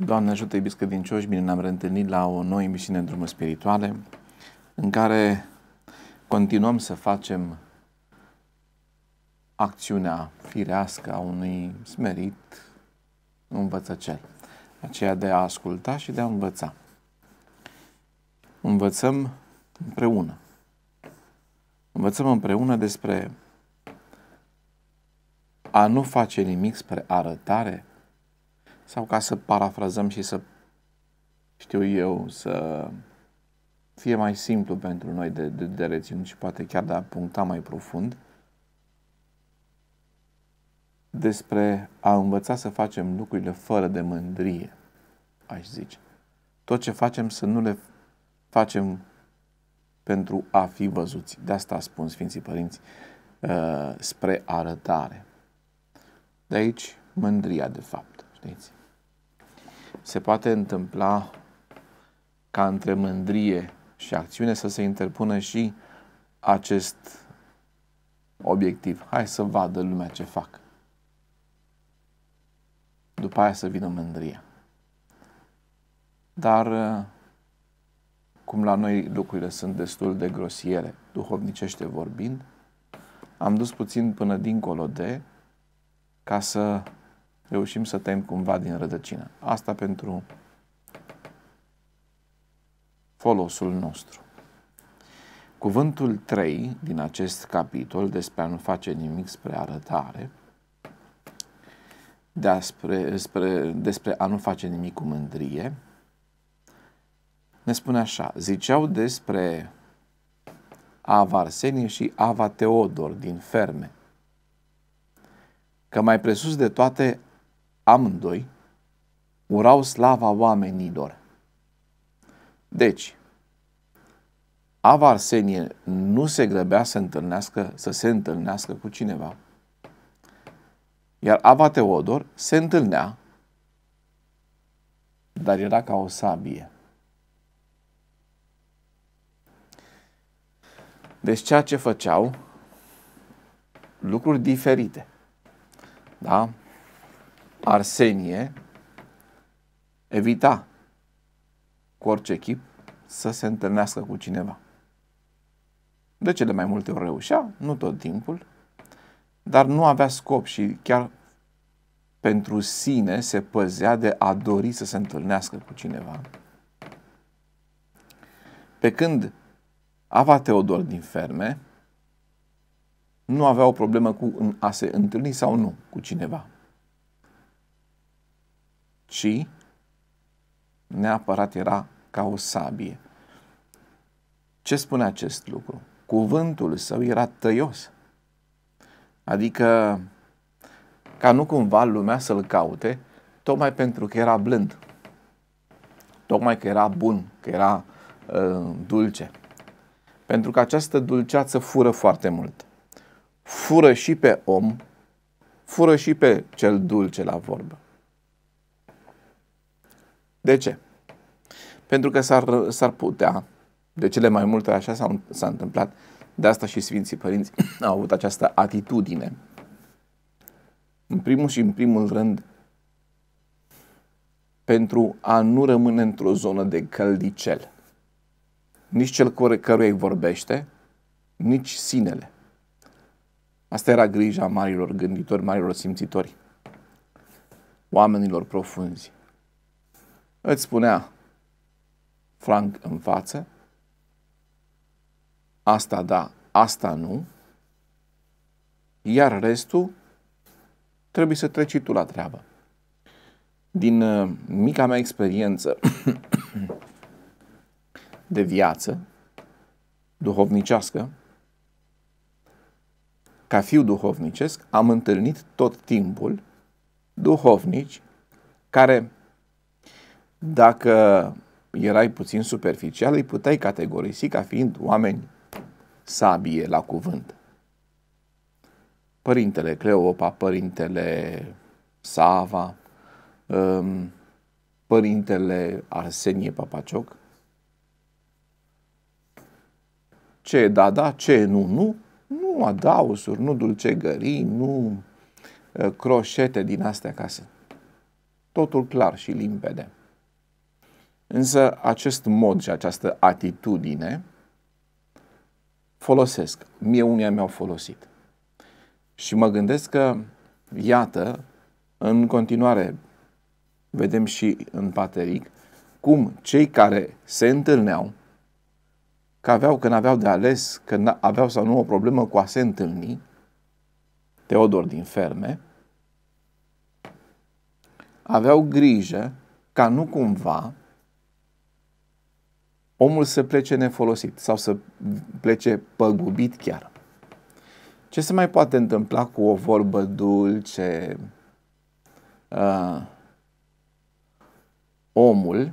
Doamne ajută, iubiți credincioși, bine ne-am reîntâlnit la o nouă emisiune în drumul spirituale, în care continuăm să facem acțiunea firească a unui smerit învățăcel, aceea de a asculta și de a învăța. Învățăm împreună. Învățăm împreună despre a nu face nimic spre arătare, sau ca să parafrazăm și să știu eu, să fie mai simplu pentru noi de, de, de reținut și poate chiar de a puncta mai profund despre a învăța să facem lucrurile fără de mândrie, aș zice. Tot ce facem să nu le facem pentru a fi văzuți. De asta spun Sfinții Părinți uh, spre arătare. De aici mândria, de fapt, știți? se poate întâmpla ca între mândrie și acțiune să se interpună și acest obiectiv. Hai să vadă lumea ce fac. După aia să vină mândria. Dar uh, cum la noi lucrurile sunt destul de grosiere, duhovnicește vorbind, am dus puțin până dincolo de ca să reușim să tăiem cumva din rădăcină. Asta pentru folosul nostru. Cuvântul 3 din acest capitol despre a nu face nimic spre arătare, despre, despre, despre a nu face nimic cu mândrie, ne spune așa, ziceau despre Ava Arsenie și Ava Teodor din ferme, că mai presus de toate amândoi urau slava oamenilor. Deci, Ava Arsenie nu se grăbea să, întâlnească, să se întâlnească cu cineva, iar Ava Teodor se întâlnea, dar era ca o sabie. Deci ceea ce făceau, lucruri diferite. Da? Arsenie evita cu orice echip să se întâlnească cu cineva. De cele mai multe ori reușea, nu tot timpul, dar nu avea scop și chiar pentru sine se păzea de a dori să se întâlnească cu cineva. Pe când Ava Teodor din Ferme nu avea o problemă cu a se întâlni sau nu cu cineva ci neapărat era ca o sabie. Ce spune acest lucru? Cuvântul său era tăios. Adică, ca nu cumva lumea să-l caute, tocmai pentru că era blând, tocmai că era bun, că era uh, dulce. Pentru că această dulceață fură foarte mult. Fură și pe om, fură și pe cel dulce la vorbă. De ce? Pentru că s-ar, s-ar putea, de cele mai multe așa s-a, s-a întâmplat, de asta și Sfinții Părinți au avut această atitudine. În primul și în primul rând, pentru a nu rămâne într-o zonă de căldicel. Nici cel căruia îi vorbește, nici sinele. Asta era grija marilor gânditori, marilor simțitori, oamenilor profunzi îți spunea franc în față, asta da, asta nu, iar restul trebuie să treci tu la treabă. Din uh, mica mea experiență de viață duhovnicească, ca fiu duhovnicesc, am întâlnit tot timpul duhovnici care dacă erai puțin superficial, îi puteai categorisi ca fiind oameni sabie la cuvânt. Părintele Cleopa, părintele Sava, um, părintele Arsenie Papacioc. Ce da, da, ce nu, nu, nu adausuri, nu dulcegării, nu uh, croșete din astea acasă. Totul clar și limpede. Însă acest mod și această atitudine folosesc. Mie unii mi-au folosit. Și mă gândesc că, iată, în continuare vedem și în Pateric cum cei care se întâlneau, că aveau, când aveau de ales, că aveau sau nu o problemă cu a se întâlni, Teodor din Ferme, aveau grijă ca nu cumva omul să plece nefolosit sau să plece păgubit chiar. Ce se mai poate întâmpla cu o vorbă dulce? Uh, omul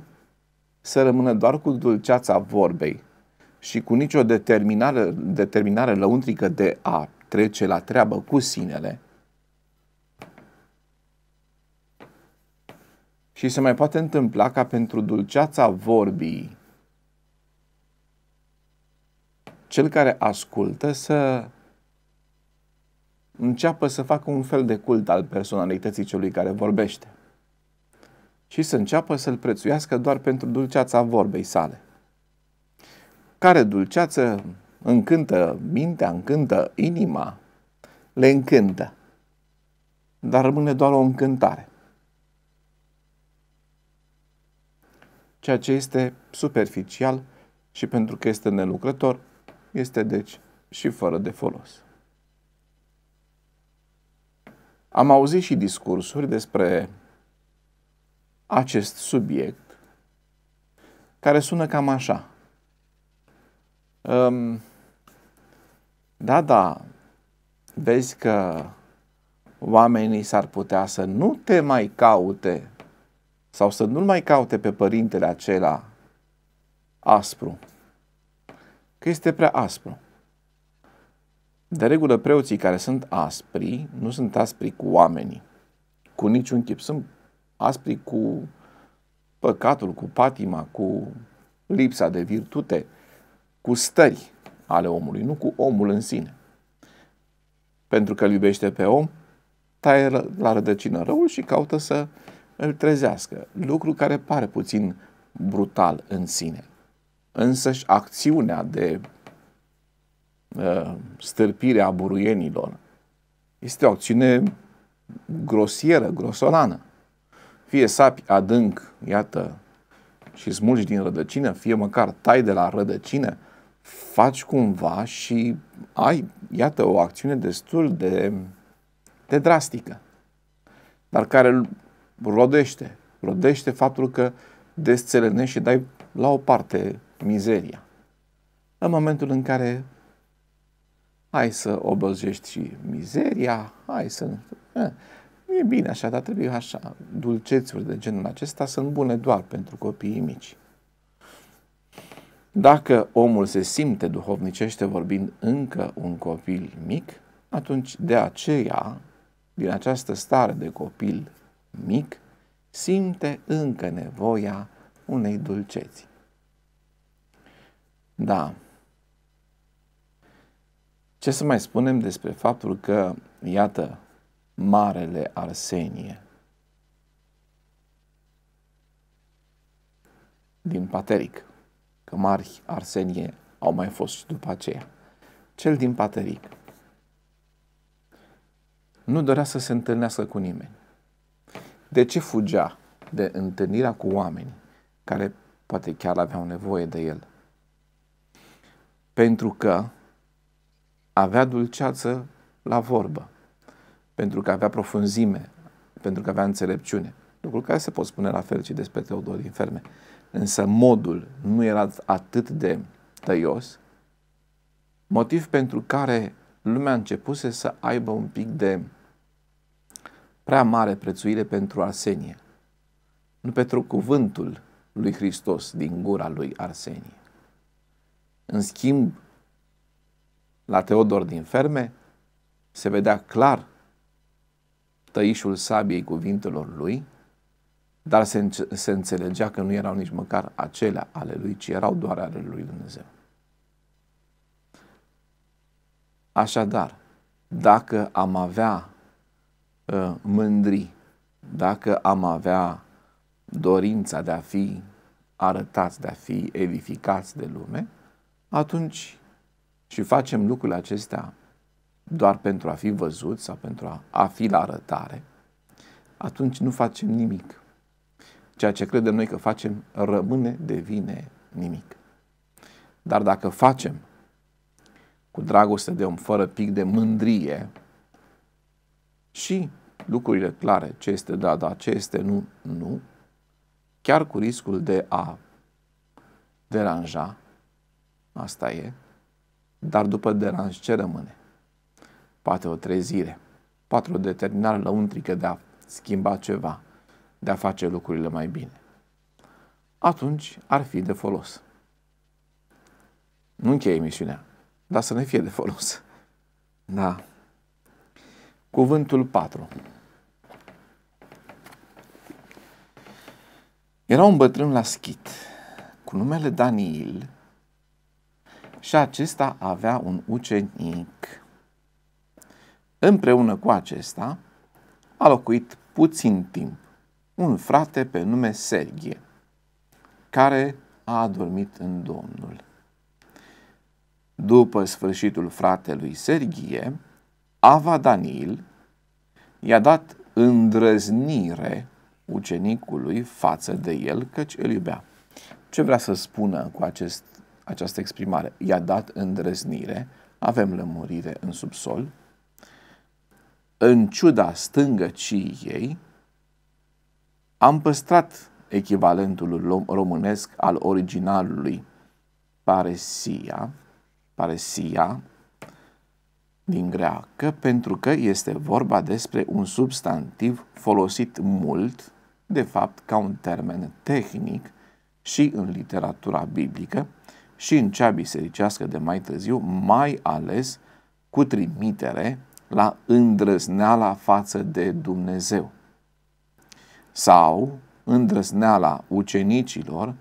să rămână doar cu dulceața vorbei și cu nicio determinare, determinare lăuntrică de a trece la treabă cu sinele. Și se mai poate întâmpla ca pentru dulceața vorbii cel care ascultă să înceapă să facă un fel de cult al personalității celui care vorbește și să înceapă să-l prețuiască doar pentru dulceața vorbei sale. Care dulceață încântă mintea, încântă inima, le încântă, dar rămâne doar o încântare. Ceea ce este superficial și pentru că este nelucrător, este deci și fără de folos. Am auzit și discursuri despre acest subiect care sună cam așa. Um, da, da, vezi că oamenii s-ar putea să nu te mai caute sau să nu-l mai caute pe părintele acela aspru, că este prea aspru. De regulă, preoții care sunt aspri nu sunt aspri cu oamenii, cu niciun tip. Sunt aspri cu păcatul, cu patima, cu lipsa de virtute, cu stări ale omului, nu cu omul în sine. Pentru că îl iubește pe om, taie la rădăcină răul și caută să îl trezească. Lucru care pare puțin brutal în sine însăși acțiunea de uh, stârpire a buruienilor este o acțiune grosieră, grosolană. Fie sapi adânc, iată, și smulgi din rădăcină, fie măcar tai de la rădăcină, faci cumva și ai, iată, o acțiune destul de, de drastică, dar care rodește, rodește faptul că desțelenești și dai la o parte mizeria. În momentul în care hai să obăzești și mizeria, hai să... Eh, e bine așa, dar trebuie așa. Dulcețuri de genul acesta sunt bune doar pentru copiii mici. Dacă omul se simte duhovnicește vorbind încă un copil mic, atunci de aceea, din această stare de copil mic, simte încă nevoia unei dulceții. Da. Ce să mai spunem despre faptul că, iată, Marele Arsenie din Pateric, că mari Arsenie au mai fost și după aceea, cel din Pateric nu dorea să se întâlnească cu nimeni. De ce fugea de întâlnirea cu oameni care poate chiar aveau nevoie de el? pentru că avea dulceață la vorbă, pentru că avea profunzime, pentru că avea înțelepciune. Lucrul care se pot spune la fel și despre Teodor din Ferme. Însă modul nu era atât de tăios, motiv pentru care lumea începuse să aibă un pic de prea mare prețuire pentru Arsenie, nu pentru cuvântul lui Hristos din gura lui Arsenie. În schimb, la Teodor din Ferme se vedea clar tăișul sabiei cuvintelor lui, dar se, se înțelegea că nu erau nici măcar acelea ale lui, ci erau doar ale lui Dumnezeu. Așadar, dacă am avea uh, mândri, dacă am avea dorința de a fi arătați, de a fi edificați de lume, atunci și facem lucrurile acestea doar pentru a fi văzut sau pentru a, a fi la arătare, atunci nu facem nimic. Ceea ce credem noi că facem rămâne, devine nimic. Dar dacă facem cu dragoste de om, fără pic de mândrie și lucrurile clare, ce este da, da, ce este nu, nu, chiar cu riscul de a deranja, Asta e. Dar după deranj ce rămâne? Poate o trezire, poate o determinare lăuntrică de a schimba ceva, de a face lucrurile mai bine. Atunci ar fi de folos. Nu încheie emisiunea, dar să ne fie de folos. Da. Cuvântul 4. Era un bătrân la schit, cu numele Daniel, și acesta avea un ucenic. Împreună cu acesta a locuit puțin timp un frate pe nume Serghie, care a adormit în Domnul. După sfârșitul fratelui Serghie, Ava Danil i-a dat îndrăznire ucenicului față de el, căci îl iubea. Ce vrea să spună cu acest această exprimare. I-a dat îndrăznire, avem lămurire în subsol, în ciuda stângăcii ei, am păstrat echivalentul românesc al originalului paresia, paresia din greacă, pentru că este vorba despre un substantiv folosit mult, de fapt ca un termen tehnic și în literatura biblică, și în cea bisericească de mai târziu, mai ales cu trimitere la îndrăzneala față de Dumnezeu sau îndrăzneala ucenicilor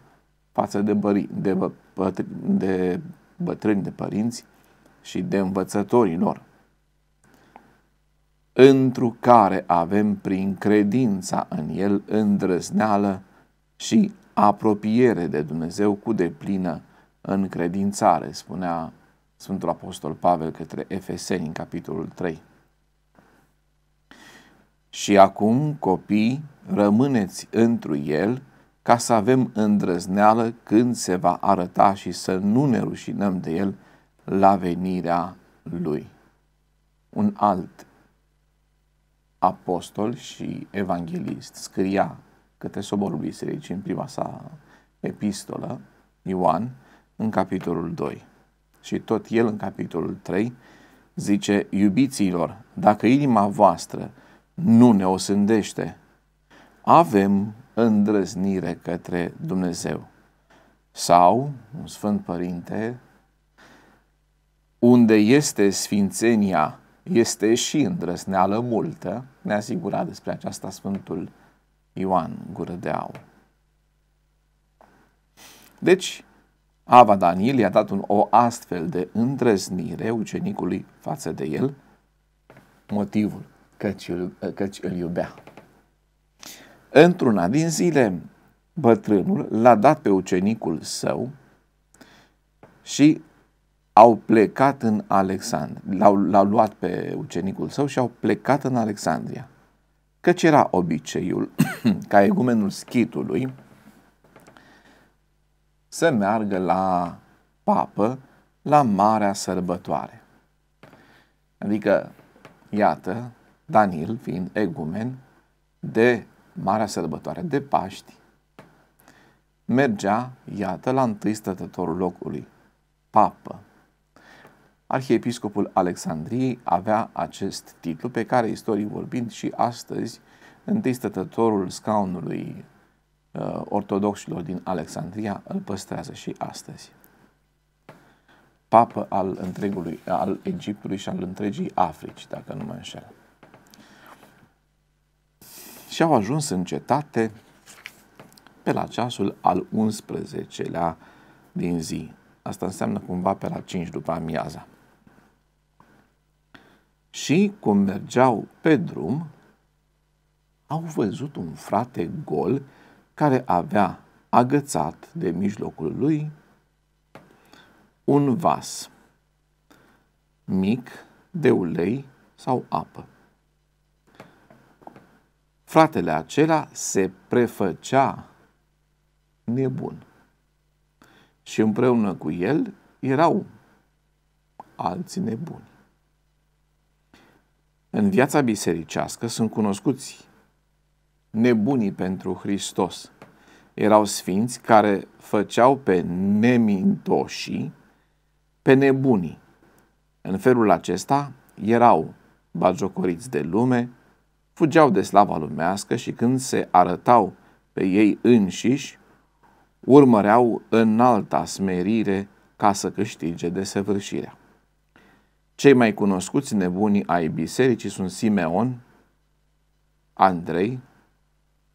față de, bări, de, bă, de bătrâni, de părinți și de învățătorii lor, întru care avem prin credința în El îndrăzneală și apropiere de Dumnezeu cu deplină în credințare, spunea Sfântul Apostol Pavel către Efeseni în capitolul 3. Și acum, copii, rămâneți întru el ca să avem îndrăzneală când se va arăta și să nu ne rușinăm de el la venirea lui. Un alt apostol și evanghelist scria către soborul bisericii în prima sa epistolă, Ioan, în capitolul 2. Și tot el în capitolul 3 zice, iubiților, dacă inima voastră nu ne osândește, avem îndrăznire către Dumnezeu. Sau, un Sfânt Părinte, unde este sfințenia, este și îndrăzneală multă, ne asigura despre aceasta Sfântul Ioan Gură de Aur. Deci, Ava Daniel i-a dat un, o astfel de îndrăznire ucenicului față de el, motivul căci îl, căci îl iubea. Într-una din zile, bătrânul l-a dat pe ucenicul său și au plecat în Alexandria. L-au, l-au luat pe ucenicul său și au plecat în Alexandria. Căci era obiceiul ca egumenul schitului să meargă la papă la marea sărbătoare. Adică, iată, Daniel fiind egumen, de marea sărbătoare de Paști, mergea, iată, la întâi stătătorul locului, papă. Arhiepiscopul Alexandriei avea acest titlu pe care, istorii vorbind, și astăzi, întâi stătătorul scaunului Uh, ortodoxilor din Alexandria îl păstrează și astăzi. Papă al, întregului, al Egiptului și al întregii Africi, dacă nu mă înșel. Și au ajuns în cetate pe la ceasul al 11-lea din zi. Asta înseamnă cumva pe la 5 după amiaza. Și cum mergeau pe drum, au văzut un frate gol care avea agățat de mijlocul lui un vas mic de ulei sau apă. Fratele acela se prefăcea nebun și împreună cu el erau alții nebuni. În viața bisericească sunt cunoscuți nebunii pentru Hristos. Erau sfinți care făceau pe nemintoși, pe nebunii. În felul acesta erau bagiocoriți de lume, fugeau de slava lumească și când se arătau pe ei înșiși, urmăreau în alta smerire ca să câștige desăvârșirea. Cei mai cunoscuți nebuni ai bisericii sunt Simeon, Andrei,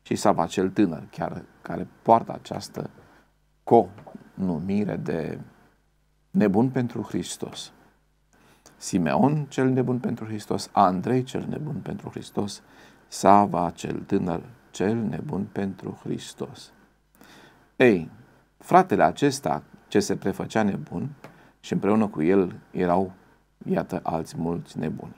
și Sava cel tânăr, chiar care poartă această co-numire de nebun pentru Hristos. Simeon cel nebun pentru Hristos, Andrei cel nebun pentru Hristos, Sava cel tânăr cel nebun pentru Hristos. Ei, fratele acesta ce se prefăcea nebun și împreună cu el erau, iată, alți mulți nebuni.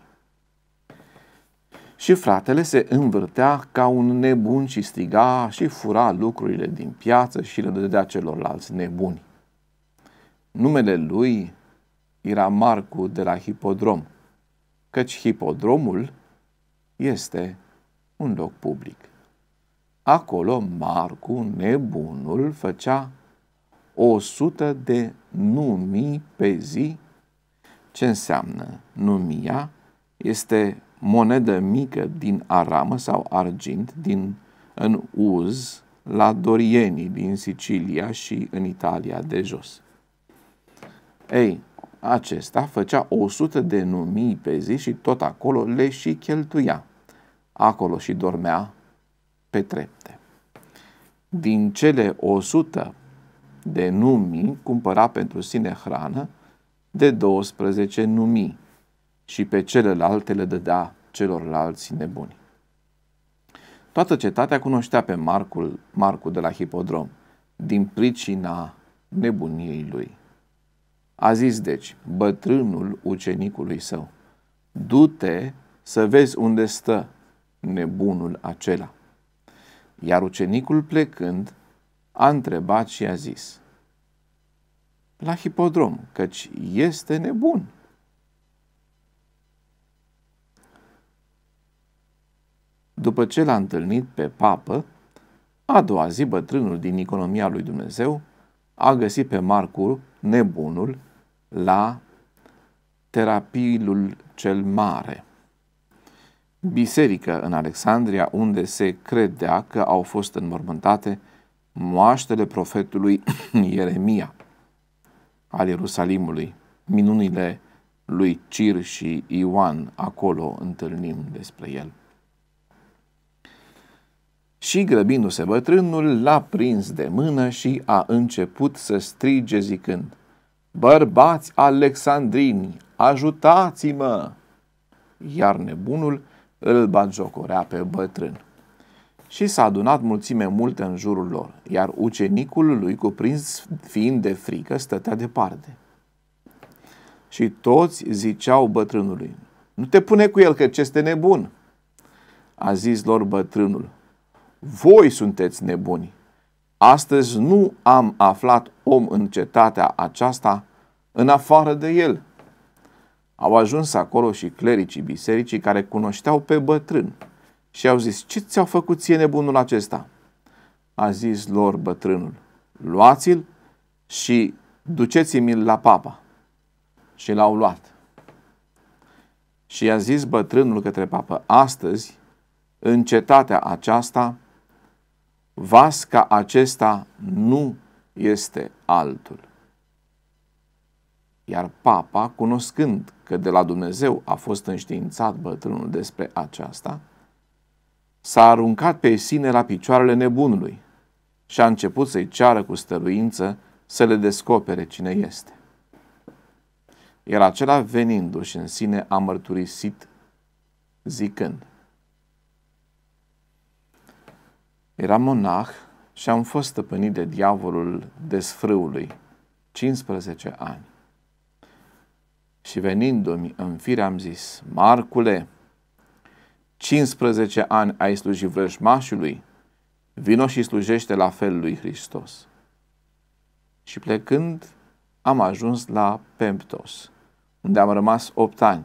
Și fratele se învârtea ca un nebun și striga și fura lucrurile din piață și le dădea celorlalți nebuni. Numele lui era Marcu de la Hipodrom, căci hipodromul este un loc public. Acolo Marcu, nebunul, făcea o sută de numii pe zi. Ce înseamnă? Numia este monedă mică din aramă sau argint din, în uz la dorienii din Sicilia și în Italia de jos. Ei, acesta făcea 100 de numii pe zi și tot acolo le și cheltuia. Acolo și dormea pe trepte. Din cele 100 de numii cumpăra pentru sine hrană de 12 numii și pe celelalte le dădea celorlalți nebuni. Toată cetatea cunoștea pe Marcul, Marcul de la Hipodrom, din pricina nebuniei lui. A zis deci bătrânul ucenicului său, du-te să vezi unde stă nebunul acela. Iar ucenicul plecând a întrebat și a zis, la hipodrom, căci este nebun. După ce l-a întâlnit pe papă, a doua zi bătrânul din economia lui Dumnezeu a găsit pe Marcu nebunul, la terapiilul cel mare. Biserică în Alexandria, unde se credea că au fost înmormântate moaștele profetului Ieremia al Ierusalimului, minunile lui Cir și Ioan, acolo întâlnim despre el. Și grăbindu-se bătrânul, l-a prins de mână și a început să strige zicând, Bărbați alexandrini, ajutați-mă! Iar nebunul îl bagiocorea pe bătrân. Și s-a adunat mulțime multă în jurul lor, iar ucenicul lui, cuprins fiind de frică, stătea departe. Și toți ziceau bătrânului, nu te pune cu el, că ce este nebun. A zis lor bătrânul, voi sunteți nebuni. Astăzi nu am aflat om în cetatea aceasta în afară de el. Au ajuns acolo și clericii bisericii care cunoșteau pe bătrân și au zis, ce ți-au făcut ție nebunul acesta? A zis lor bătrânul, luați-l și duceți-mi-l la papa. Și l-au luat. Și i-a zis bătrânul către papă, astăzi, în cetatea aceasta, vas ca acesta nu este altul. Iar papa, cunoscând că de la Dumnezeu a fost înștiințat bătrânul despre aceasta, s-a aruncat pe sine la picioarele nebunului și a început să-i ceară cu stăruință să le descopere cine este. Iar acela venindu-și în sine a mărturisit zicând – Era monah și am fost stăpânit de diavolul desfrâului 15 ani. Și venindu-mi în fire am zis, Marcule, 15 ani ai slujit vrăjmașului, vino și slujește la fel lui Hristos. Și plecând, am ajuns la Pemptos, unde am rămas 8 ani.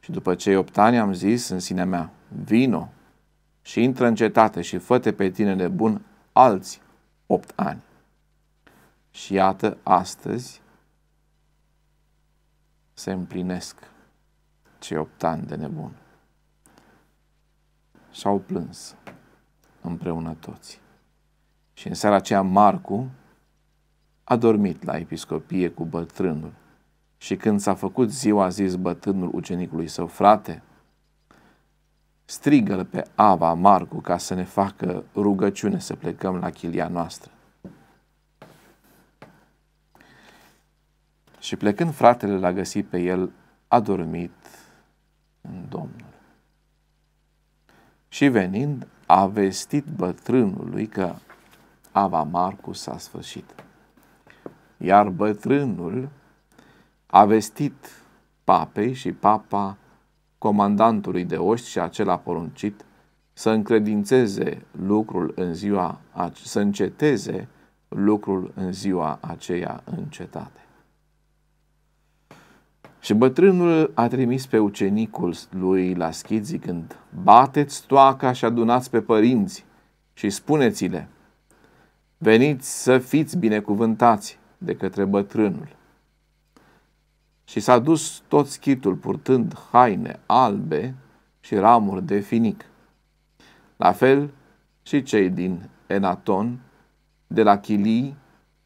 Și după cei 8 ani am zis în sinea mea, vino și intră în cetate și făte pe tine de bun alți opt ani. Și iată, astăzi se împlinesc cei opt ani de nebun. Și-au plâns împreună toți. Și în seara aceea Marcu a dormit la episcopie cu bătrânul. Și când s-a făcut ziua, a zis bătrânul ucenicului său, frate, strigă pe Ava Marcu ca să ne facă rugăciune să plecăm la chilia noastră. Și plecând fratele l-a găsit pe el adormit în Domnul. Și venind, a vestit bătrânului că Ava Marcu s-a sfârșit. Iar bătrânul a vestit papei și papa comandantului de oști și acela poruncit să încredințeze lucrul în ziua, să înceteze lucrul în ziua aceea în cetate. Și bătrânul a trimis pe ucenicul lui la schid zicând, Bateți toaca și adunați pe părinți și spuneți-le, Veniți să fiți binecuvântați de către bătrânul și s-a dus tot schitul purtând haine albe și ramuri de finic. La fel și cei din Enaton, de la Chilii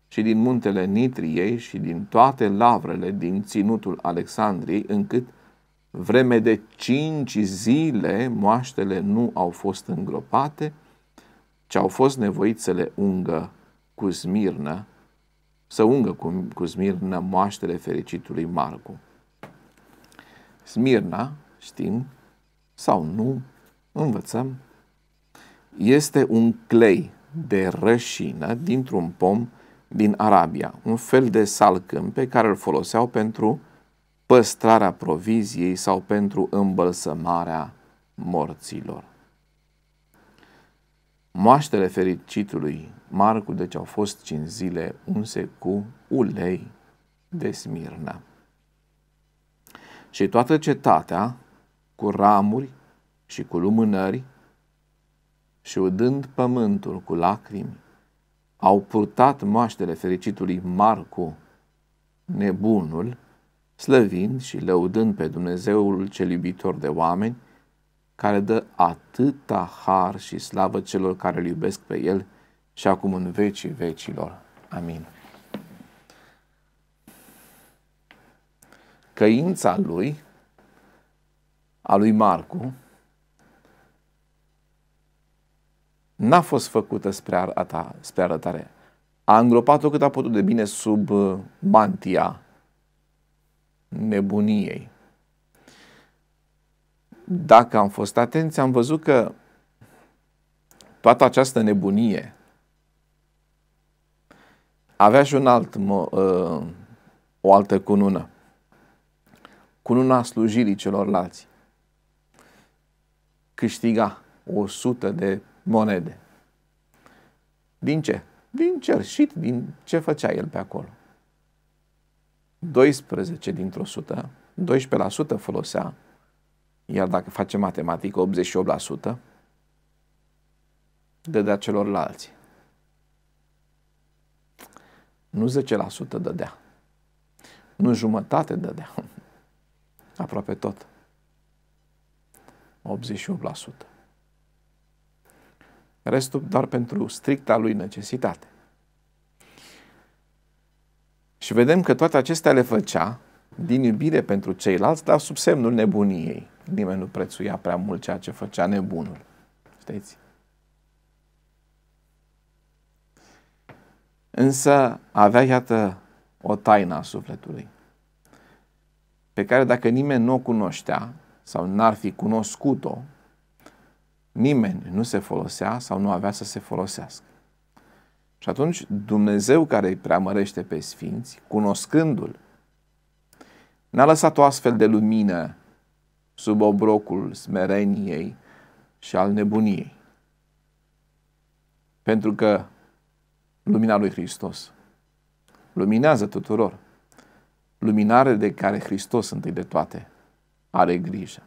și din muntele Nitriei și din toate lavrele din ținutul Alexandriei, încât vreme de cinci zile moaștele nu au fost îngropate, ci au fost nevoiți să le ungă cu smirnă să ungă cu, cu Smirna moaștele fericitului Marcu. Smirna, știm sau nu, învățăm, este un clei de rășină dintr-un pom din Arabia, un fel de salcâm pe care îl foloseau pentru păstrarea proviziei sau pentru îmbălsămarea morților. Moaștele fericitului Marcu, deci au fost cinci zile unse cu ulei de smirnă. Și toată cetatea, cu ramuri și cu lumânări, și udând pământul cu lacrimi, au purtat moaștele fericitului Marcu, nebunul, slăvind și lăudând pe Dumnezeul cel iubitor de oameni, care dă atâta har și slavă celor care îl iubesc pe El și acum în vecii vecilor. Amin. Căința lui, a lui Marcu, n-a fost făcută spre, arata, spre arătare. A îngropat-o cât a putut de bine sub uh, mantia nebuniei. Dacă am fost atenți, am văzut că toată această nebunie avea și un alt, ă, o altă cunună. Cununa slujirii celorlalți. Câștiga 100 de monede. Din ce? Din cerșit, din ce făcea el pe acolo. 12 dintr-o sută, 12% folosea, iar dacă facem matematică, 88%, dădea celorlalți. Nu 10% dădea. Nu jumătate dădea. Aproape tot. 88%. Restul doar pentru stricta lui necesitate. Și vedem că toate acestea le făcea din iubire pentru ceilalți, dar sub semnul nebuniei. Nimeni nu prețuia prea mult ceea ce făcea nebunul. Știți? Însă avea, iată, o taină a sufletului, pe care dacă nimeni nu o cunoștea sau n-ar fi cunoscut-o, nimeni nu se folosea sau nu avea să se folosească. Și atunci Dumnezeu care îi preamărește pe sfinți, cunoscându-L, n-a lăsat o astfel de lumină sub obrocul smereniei și al nebuniei. Pentru că Lumina lui Hristos. Luminează tuturor. Luminare de care Hristos întâi de toate are grijă.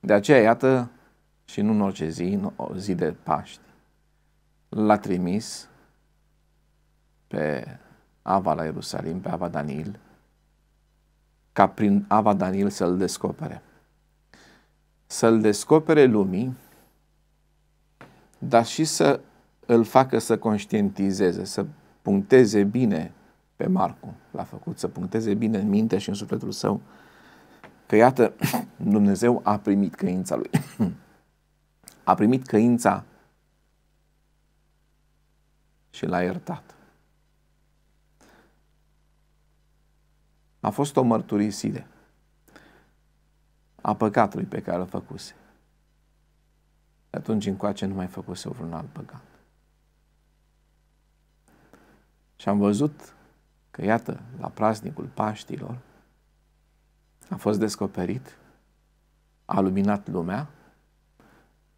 De aceea, iată, și nu în orice zi, în o zi de Paști, l-a trimis pe Ava la Ierusalim, pe Ava Daniel, ca prin Ava Daniel să-l descopere. Să-l descopere lumii, dar și să îl facă să conștientizeze, să puncteze bine pe Marcu, l-a făcut să puncteze bine în minte și în sufletul său că iată, Dumnezeu a primit căința lui. a primit căința și l-a iertat. A fost o mărturisire a păcatului pe care l-a făcuse. atunci încoace nu mai făcuse vreun alt păcat. Și am văzut că, iată, la praznicul Paștilor a fost descoperit, a luminat lumea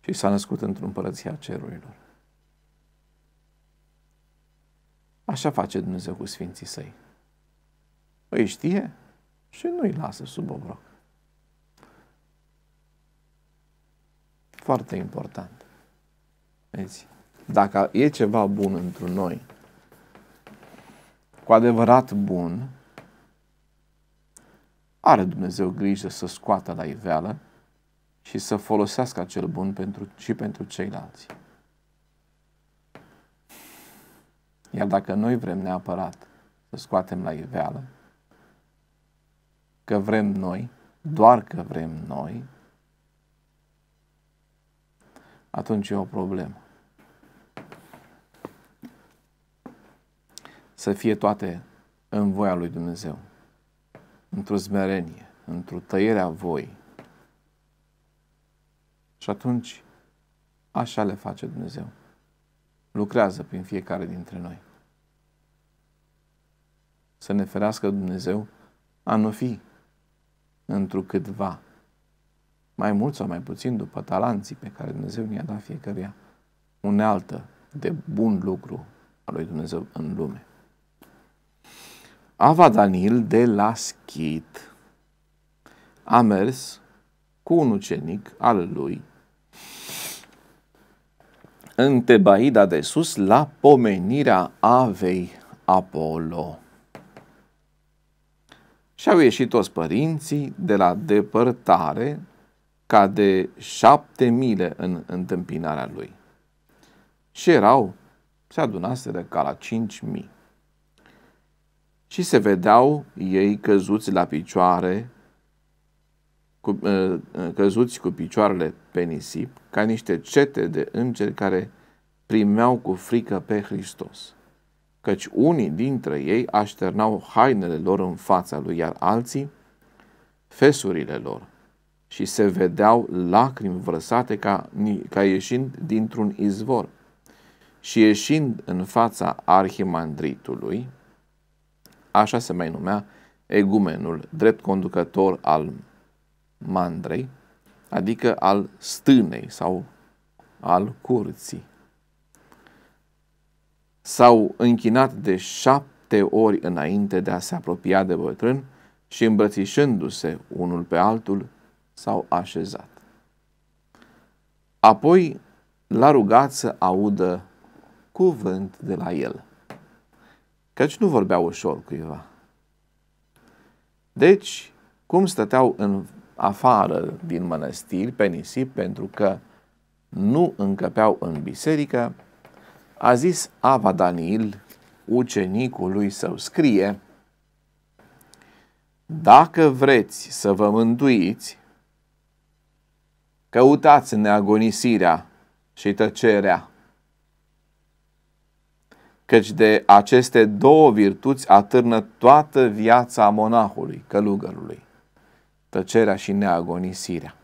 și s-a născut într-un împărăția cerurilor. Așa face Dumnezeu cu Sfinții Săi. Îi știe și nu îi lasă sub obroc. Foarte important. Vezi? Dacă e ceva bun într un noi, cu adevărat bun, are Dumnezeu grijă să scoată la iveală și să folosească acel bun pentru, și pentru ceilalți. Iar dacă noi vrem neapărat să scoatem la iveală, că vrem noi, doar că vrem noi, atunci e o problemă. să fie toate în voia lui Dumnezeu, într-o zmerenie, într-o tăiere a voi. Și atunci, așa le face Dumnezeu. Lucrează prin fiecare dintre noi. Să ne ferească Dumnezeu a nu fi câtva, mai mult sau mai puțin după talanții pe care Dumnezeu ne-a dat fiecăruia, unealtă de bun lucru al lui Dumnezeu în lume. Ava Danil de la Schit a mers cu un ucenic al lui în Tebaida de sus la pomenirea avei Apollo. Și au ieșit toți părinții de la depărtare ca de șapte mile în întâmpinarea lui. Și erau, se adunaseră ca la cinci mii și se vedeau ei căzuți la picioare, cu, ă, ă, căzuți cu picioarele pe nisip, ca niște cete de îngeri care primeau cu frică pe Hristos. Căci unii dintre ei așternau hainele lor în fața lui, iar alții fesurile lor și se vedeau lacrimi vărsate ca, ca ieșind dintr-un izvor. Și ieșind în fața arhimandritului, așa se mai numea egumenul, drept conducător al mandrei, adică al stânei sau al curții. S-au închinat de șapte ori înainte de a se apropia de bătrân și îmbrățișându-se unul pe altul, s-au așezat. Apoi l-a rugat să audă cuvânt de la el căci nu vorbea ușor cuiva. Deci, cum stăteau în afară din mănăstiri, pe nisip, pentru că nu încăpeau în biserică, a zis Ava Daniel, ucenicul lui său, scrie, Dacă vreți să vă mântuiți, căutați neagonisirea și tăcerea căci de aceste două virtuți atârnă toată viața monahului, călugărului, tăcerea și neagonisirea.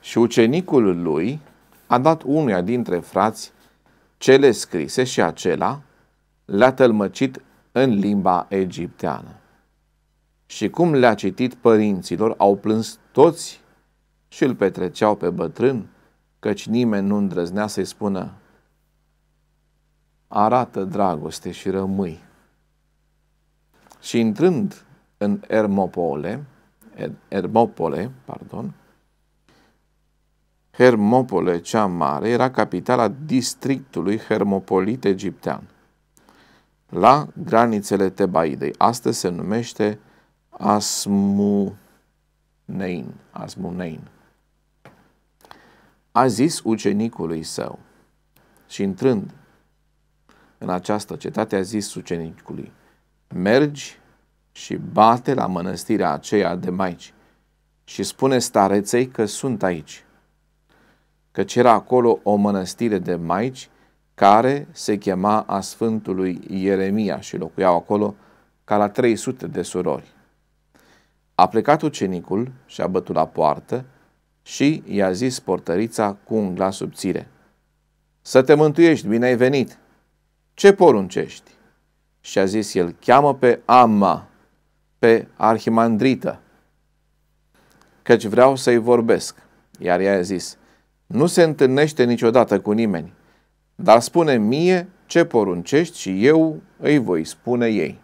Și ucenicul lui a dat unuia dintre frați cele scrise și acela le-a tălmăcit în limba egipteană. Și cum le-a citit părinților, au plâns toți și îl petreceau pe bătrân, căci nimeni nu îndrăznea să-i spună arată dragoste și rămâi. Și intrând în Ermopole, Ermopole, pardon, Hermopole cea mare era capitala districtului hermopolit egiptean, la granițele Tebaidei. Astăzi se numește Asmunein. Asmunein. A zis ucenicului său și intrând în această cetate, a zis ucenicului, mergi și bate la mănăstirea aceea de maici și spune stareței că sunt aici, că era acolo o mănăstire de maici care se chema a Sfântului Ieremia și locuiau acolo ca la 300 de surori. A plecat ucenicul și a bătut la poartă și i-a zis portărița cu un glas subțire. Să te mântuiești, bine ai venit! ce poruncești? Și a zis el, cheamă pe Amma, pe arhimandrită, căci vreau să-i vorbesc. Iar ea a zis, nu se întâlnește niciodată cu nimeni, dar spune mie ce poruncești și eu îi voi spune ei.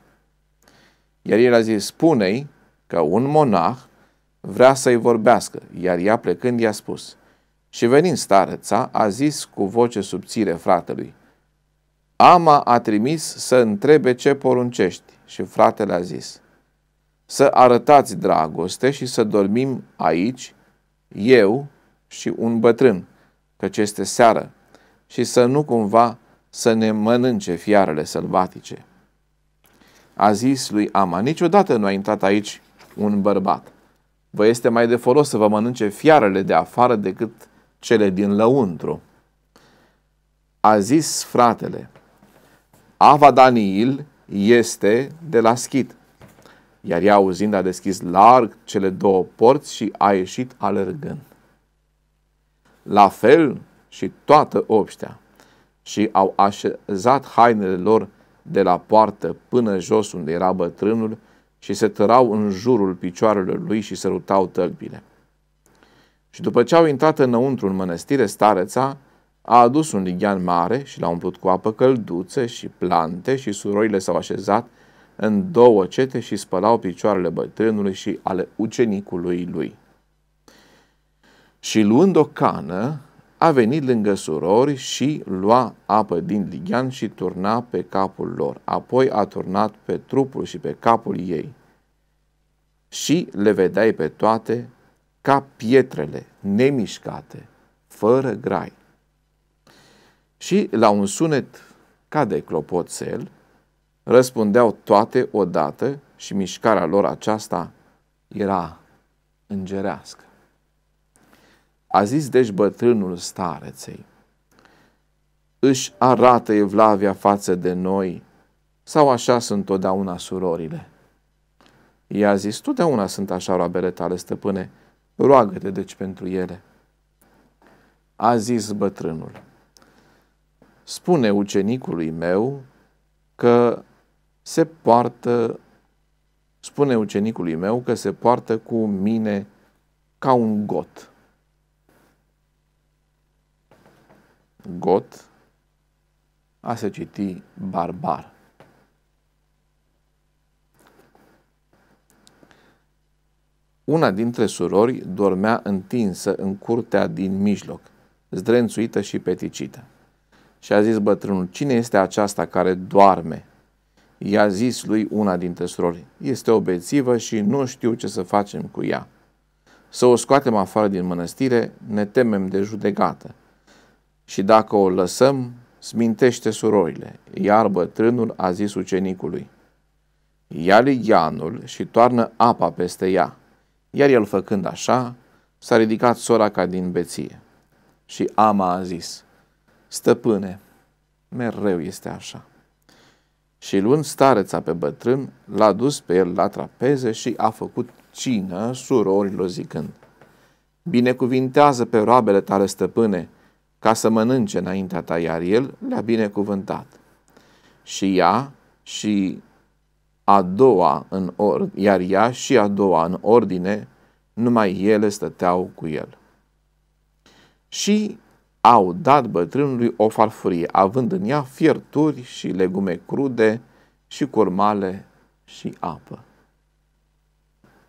Iar el a zis, spune-i că un monah vrea să-i vorbească, iar ea plecând i-a spus. Și venind stareța, a zis cu voce subțire fratelui, Ama a trimis să întrebe ce poruncești și fratele a zis, să arătați dragoste și să dormim aici, eu și un bătrân, căci este seară, și să nu cumva să ne mănânce fiarele sălbatice. A zis lui Ama, niciodată nu a intrat aici un bărbat. Vă este mai de folos să vă mănânce fiarele de afară decât cele din lăuntru. A zis fratele, Ava Daniil este de la schid. Iar ea, auzind, a deschis larg cele două porți și a ieșit alergând. La fel și toată obștea. Și au așezat hainele lor de la poartă până jos unde era bătrânul și se tărau în jurul picioarelor lui și sărutau tălpile. Și după ce au intrat înăuntru în mănăstire, stareța a adus un lighean mare și l-a umplut cu apă călduță și plante și surorile s-au așezat în două cete și spălau picioarele bătrânului și ale ucenicului lui. Și luând o cană, a venit lângă surori și lua apă din lighean și turna pe capul lor. Apoi a turnat pe trupul și pe capul ei. Și le vedeai pe toate ca pietrele nemișcate, fără grai. Și la un sunet ca de clopoțel, răspundeau toate odată și mișcarea lor aceasta era îngerească. A zis deci bătrânul stareței, își arată evlavia față de noi sau așa sunt totdeauna surorile? I-a zis, totdeauna sunt așa roabele tale, stăpâne, roagă-te deci pentru ele. A zis bătrânul, spune ucenicului meu că se poartă, spune ucenicului meu că se poartă cu mine ca un got. Got a se citi barbar. Una dintre surori dormea întinsă în curtea din mijloc, zdrențuită și peticită. Și a zis bătrânul, cine este aceasta care doarme? I-a zis lui una dintre surori, este obețivă și nu știu ce să facem cu ea. Să o scoatem afară din mănăstire, ne temem de judecată. Și dacă o lăsăm, smintește surorile. Iar bătrânul a zis ucenicului, ia lianul și toarnă apa peste ea. Iar el făcând așa, s-a ridicat sora ca din beție. Și Ama a zis, Stăpâne, mereu este așa. Și luând stareța pe bătrân, l-a dus pe el la trapeze și a făcut cină surorilor zicând, Binecuvintează pe roabele tale, stăpâne, ca să mănânce înaintea ta, iar el le-a binecuvântat. Și ea și a doua în ordine, iar ea și a doua în ordine, numai ele stăteau cu el. Și au dat bătrânului o farfurie, având în ea fierturi și legume crude și curmale și apă.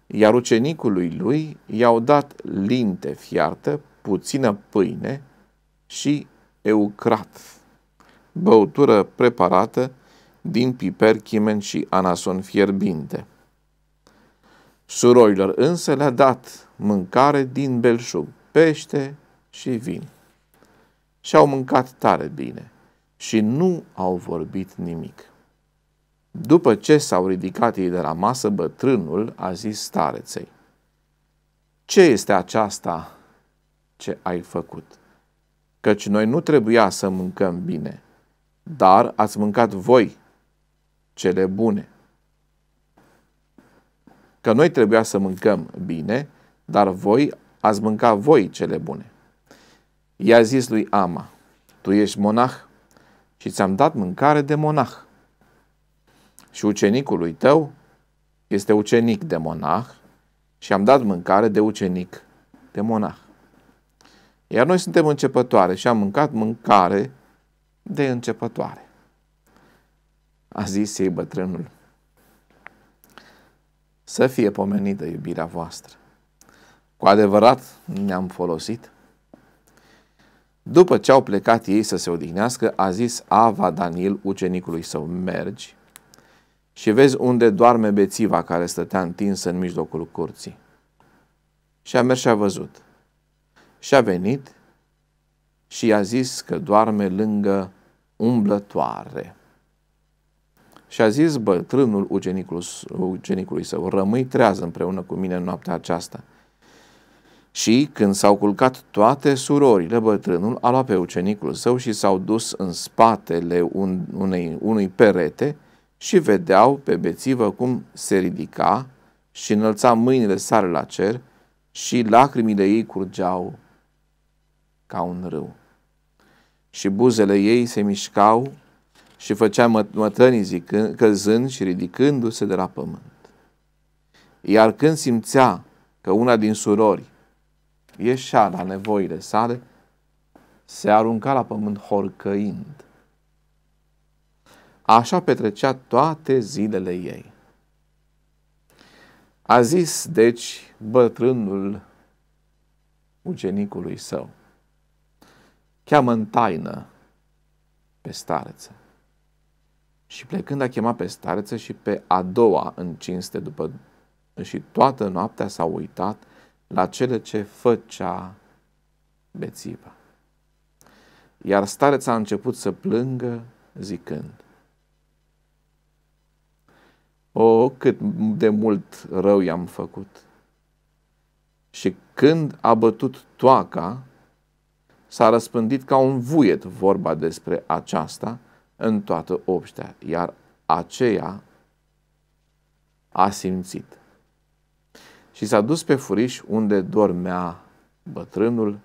Iar ucenicului lui i-au dat linte fiartă, puțină pâine și eucrat, băutură preparată din piper, chimen și anason fierbinte. Suroilor însă le-a dat mâncare din belșug, pește și vin și au mâncat tare bine și nu au vorbit nimic. După ce s-au ridicat ei de la masă, bătrânul a zis stareței, Ce este aceasta ce ai făcut? Căci noi nu trebuia să mâncăm bine, dar ați mâncat voi cele bune. Că noi trebuia să mâncăm bine, dar voi ați mâncat voi cele bune. I-a zis lui Ama, tu ești monah și ți-am dat mâncare de monah. Și ucenicului tău este ucenic de monah și am dat mâncare de ucenic de monah. Iar noi suntem începătoare și am mâncat mâncare de începătoare. A zis ei bătrânul, să fie pomenită iubirea voastră. Cu adevărat ne-am folosit după ce au plecat ei să se odihnească, a zis Ava Danil ucenicului său, mergi și vezi unde doarme bețiva care stătea întinsă în mijlocul curții. Și a mers și a văzut. Și a venit și i-a zis că doarme lângă umblătoare. Și a zis bătrânul ucenicului, ucenicului său, rămâi treaz împreună cu mine în noaptea aceasta – și când s-au culcat toate surorile, bătrânul a luat pe ucenicul său și s-au dus în spatele un, unei, unui perete și vedeau pe bețivă cum se ridica și înălța mâinile sare la cer și lacrimile ei curgeau ca un râu. Și buzele ei se mișcau și făcea mătănii zicând, căzând și ridicându-se de la pământ. Iar când simțea că una din surori ieșea la nevoile sale, se arunca la pământ horcăind. Așa petrecea toate zilele ei. A zis, deci, bătrânul ucenicului său, cheamă în taină pe stareță. Și plecând a chemat pe stareță și pe a doua în cinste după și toată noaptea s-a uitat la cele ce făcea Bețiva. Iar stareța a început să plângă zicând, O, cât de mult rău i-am făcut! Și când a bătut toaca, s-a răspândit ca un vuiet vorba despre aceasta în toată obștea, iar aceea a simțit. Și s-a dus pe furiș unde dormea bătrânul,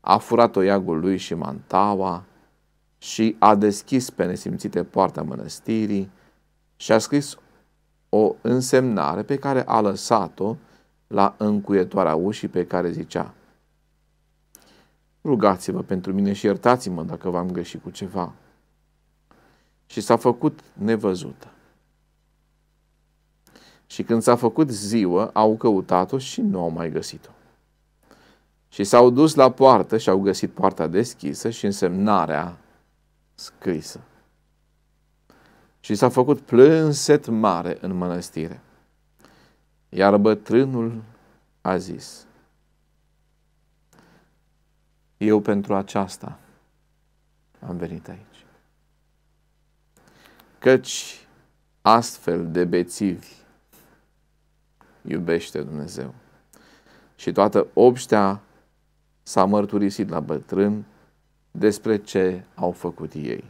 a furat oiagul lui și mantaua și a deschis pe nesimțite poarta mănăstirii și a scris o însemnare pe care a lăsat-o la încuietoarea ușii pe care zicea Rugați-vă pentru mine și iertați-mă dacă v-am greșit cu ceva. Și s-a făcut nevăzută. Și când s-a făcut ziua, au căutat-o și nu au mai găsit-o. Și s-au dus la poartă și au găsit poarta deschisă și însemnarea scrisă. Și s-a făcut plânset mare în mănăstire. Iar bătrânul a zis, Eu pentru aceasta am venit aici. Căci astfel de bețivi iubește Dumnezeu. Și toată obștea s-a mărturisit la bătrân despre ce au făcut ei.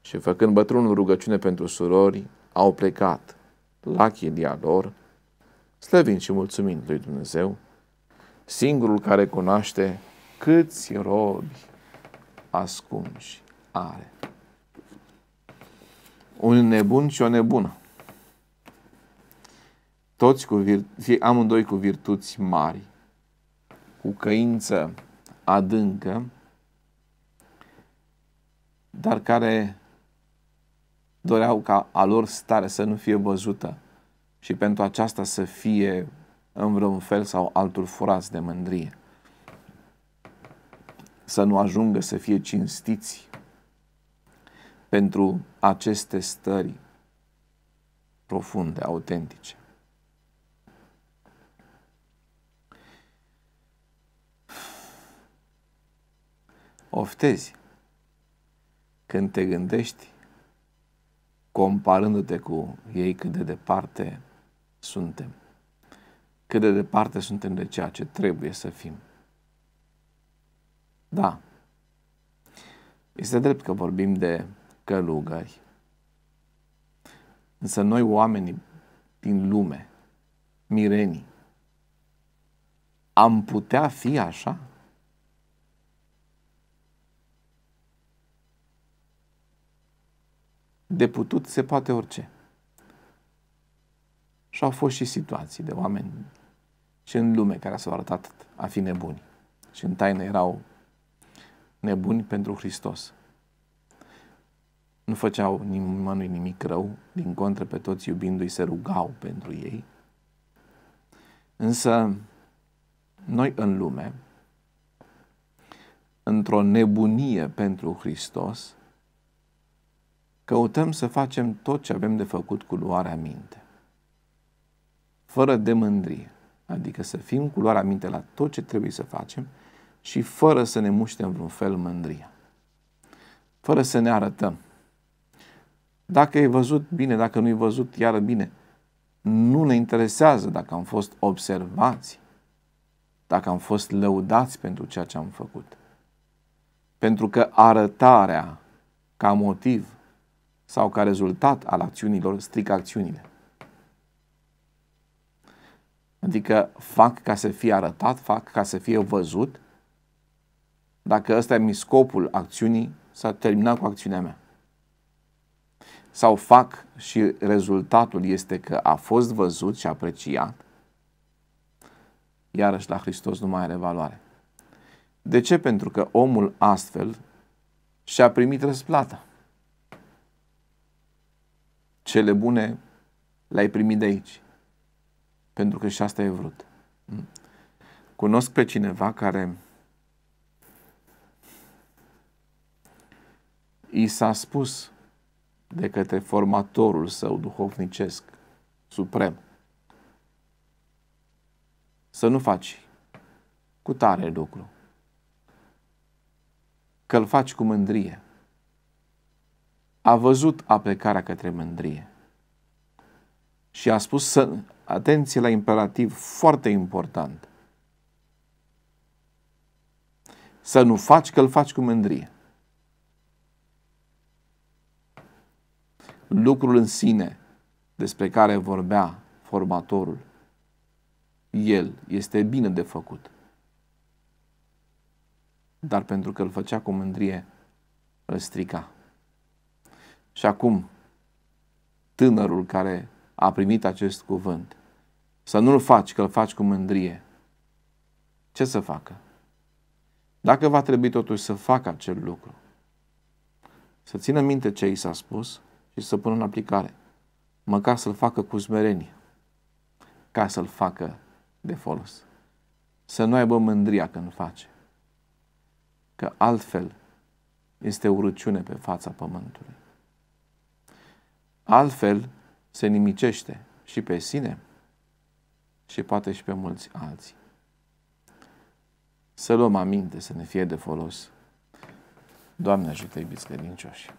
Și făcând bătrânul rugăciune pentru surori, au plecat la chilia lor, slăvind și mulțumind lui Dumnezeu, singurul care cunoaște câți robi ascunși are. Un nebun și o nebună toți cu virtu- amândoi cu virtuți mari, cu căință adâncă, dar care doreau ca a lor stare să nu fie văzută și pentru aceasta să fie în vreun fel sau altul furați de mândrie. Să nu ajungă să fie cinstiți pentru aceste stări profunde, autentice. oftezi când te gândești, comparându-te cu ei cât de departe suntem, cât de departe suntem de ceea ce trebuie să fim. Da, este drept că vorbim de călugări, însă noi oamenii din lume, mirenii, am putea fi așa? de putut se poate orice. Și au fost și situații de oameni și în lume care s-au arătat a fi nebuni. Și în taină erau nebuni pentru Hristos. Nu făceau nimănui nimic rău, din contră pe toți iubindu-i se rugau pentru ei. Însă noi în lume, într-o nebunie pentru Hristos, căutăm să facem tot ce avem de făcut cu luarea minte. Fără de mândrie, adică să fim cu luarea minte la tot ce trebuie să facem și fără să ne muște în vreun fel mândria. Fără să ne arătăm. Dacă e văzut bine, dacă nu e văzut, iară bine. Nu ne interesează dacă am fost observați, dacă am fost lăudați pentru ceea ce am făcut. Pentru că arătarea ca motiv sau ca rezultat al acțiunilor strică acțiunile. Adică fac ca să fie arătat, fac ca să fie văzut. Dacă ăsta e scopul acțiunii, s-a terminat cu acțiunea mea. Sau fac și rezultatul este că a fost văzut și apreciat, iarăși la Hristos nu mai are valoare. De ce? Pentru că omul astfel și-a primit răsplata cele bune le-ai primit de aici. Pentru că și asta e vrut. Mm. Cunosc pe cineva care i s-a spus de către formatorul său duhovnicesc suprem să nu faci cu tare lucru, că-l faci cu mândrie, a văzut aplecarea către mândrie. Și a spus să, atenție la imperativ foarte important. Să nu faci că îl faci cu mândrie. Lucrul în sine despre care vorbea formatorul, el este bine de făcut. Dar pentru că îl făcea cu mândrie, îl strica. Și acum, tânărul care a primit acest cuvânt, să nu-l faci, că-l faci cu mândrie. Ce să facă? Dacă va trebui totuși să facă acel lucru, să țină minte ce i s-a spus și să pună în aplicare. Măcar să-l facă cu smerenie, ca să-l facă de folos. Să nu aibă mândria când face. Că altfel este urăciune pe fața pământului. Altfel se nimicește și pe sine și poate și pe mulți alții. Să luăm aminte, să ne fie de folos. Doamne ajută, iubiți credincioși!